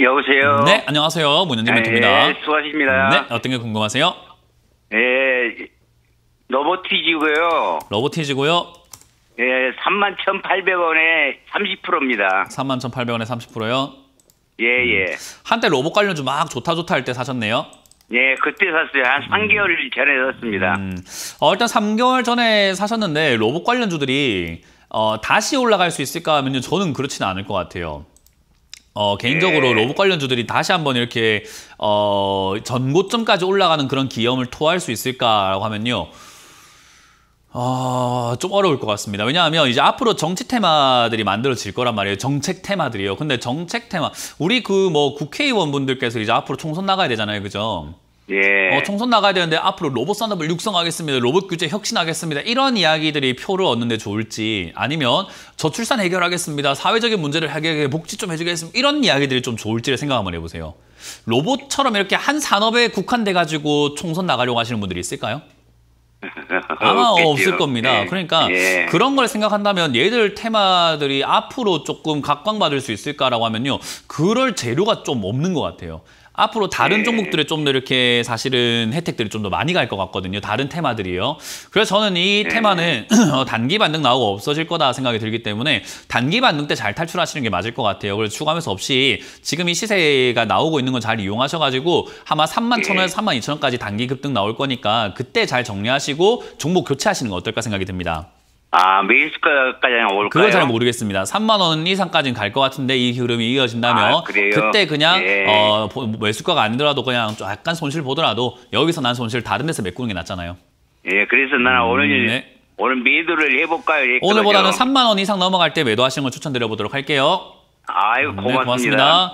여보세요. 네, 안녕하세요. 문현진 아, 멘토입니다. 네, 예, 수고하십니다. 네, 어떤 게 궁금하세요? 네, 로보티지고요. 로보티지고요. 네, 31,800원에 30%입니다. 31,800원에 30%요? 예, 예, 음, 예. 한때 로봇 관련 좀막 좋다 좋다 할 때 사셨네요? 예, 그때 샀어요. 한 3개월 음. 전에 샀습니다. 음. 어, 일단 3개월 전에 사셨는데 로봇 관련주들이 어, 다시 올라갈 수 있을까 하면 저는 그렇지는 않을 것 같아요. 어, 개인적으로 예. 로봇 관련주들이 다시 한번 이렇게 어, 전고점까지 올라가는 그런 기염을 토할 수 있을까라고 하면요. 어, 좀 어려울 것 같습니다. 왜냐하면 이제 앞으로 정치 테마들이 만들어질 거란 말이에요. 정책 테마들이요. 근데 정책 테마, 우리 그 뭐 국회의원분들께서 이제 앞으로 총선 나가야 되잖아요. 그죠? 예. 어, 총선 나가야 되는데 앞으로 로봇 산업을 육성하겠습니다. 로봇 규제 혁신하겠습니다. 이런 이야기들이 표를 얻는데 좋을지 아니면 저출산 해결하겠습니다. 사회적인 문제를 해결해 복지 좀 해주겠습니다. 이런 이야기들이 좀 좋을지를 생각 한번 해보세요. 로봇처럼 이렇게 한 산업에 국한돼 가지고 총선 나가려고 하시는 분들이 있을까요? 아마 없겠죠. 없을 겁니다. 예. 그러니까 예. 그런 걸 생각한다면 얘들 테마들이 앞으로 조금 각광받을 수 있을까라고 하면요. 그럴 재료가 좀 없는 것 같아요. 앞으로 다른 네. 종목들에 좀 더 이렇게 사실은 혜택들이 좀 더 많이 갈 것 같거든요. 다른 테마들이요. 그래서 저는 이 네. 테마는 어, 단기 반등 나오고 없어질 거다 생각이 들기 때문에 단기 반등 때 잘 탈출하시는 게 맞을 것 같아요. 그래서 추가하면서 없이 지금 이 시세가 나오고 있는 건 잘 이용하셔가지고 아마 3만 천 원에서 3만 2천 원까지 단기 급등 나올 거니까 그때 잘 정리하시고 종목 교체하시는 거 어떨까 생각이 듭니다. 아, 매일까지 올까요? 그건 잘 모르겠습니다. 3만 원 이상까지는 갈 것 같은데 이 흐름이 이어진다면 아, 그때 그냥 예. 어, 매수가가 아니더라도 그냥 약간 손실 보더라도 여기서 난 손실 다른 데서 메꾸는 게 낫잖아요. 예, 그래서 나는 음, 오늘 네. 오늘 매도를 해볼까요? 했요 예, 오늘보다는 3만 원 이상 넘어갈 때 매도하시는 걸 추천드려보도록 할게요. 아유, 고맙습니다. 음, 네, 고맙습니다.